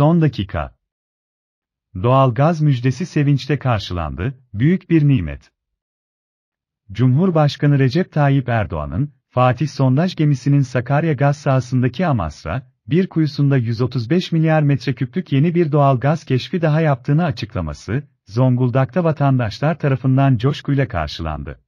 Son dakika. Doğalgaz müjdesi sevinçte karşılandı, büyük bir nimet. Cumhurbaşkanı Recep Tayyip Erdoğan'ın, Fatih sondaj gemisinin Sakarya gaz sahasındaki Amasra, bir kuyusunda 135 milyar metreküplük yeni bir doğalgaz keşfi daha yaptığını açıklaması, Zonguldak'ta vatandaşlar tarafından coşkuyla karşılandı.